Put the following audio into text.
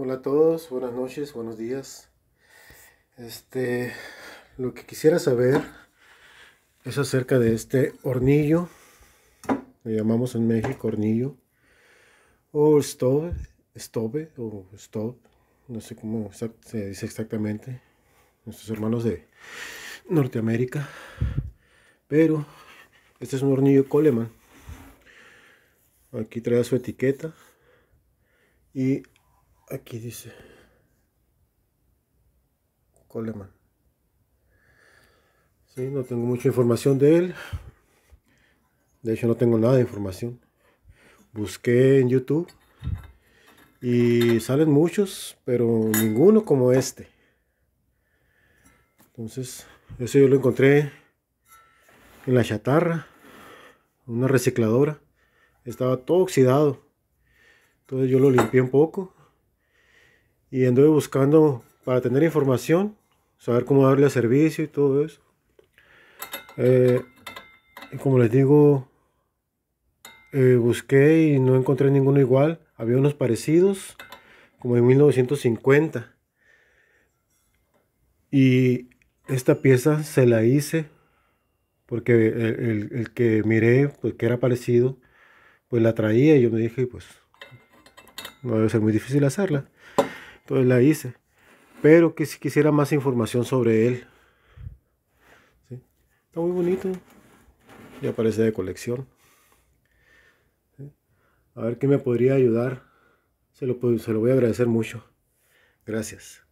Hola a todos, buenas noches, buenos días. Este, lo que quisiera saber es acerca de este hornillo, le llamamos en México hornillo, o stove, stove o stove, no sé cómo se dice exactamente, nuestros hermanos de Norteamérica, pero este es un hornillo Coleman. Aquí trae su etiqueta y Aquí dice. Coleman. Sí, no tengo mucha información de él. De hecho, no tengo nada de información. Busqué en YouTube y salen muchos, pero ninguno como este. Entonces, eso yo lo encontré en la chatarra, una recicladora. Estaba todo oxidado. Entonces yo lo limpié un poco y anduve buscando para tener información, saber cómo darle servicio y todo eso. Eh, como les digo, eh, busqué y no encontré ninguno igual. Había unos parecidos, como en 1950. Y esta pieza se la hice porque el, que miré, pues que era parecido, pues la traía y yo me dije, pues no debe ser muy difícil hacerla. Entonces la hice. Pero que si quisiera más información sobre él. ¿Sí? Está muy bonito. Ya parece de colección. A ver qué me podría ayudar. Se lo, se lo voy a agradecer mucho. Gracias.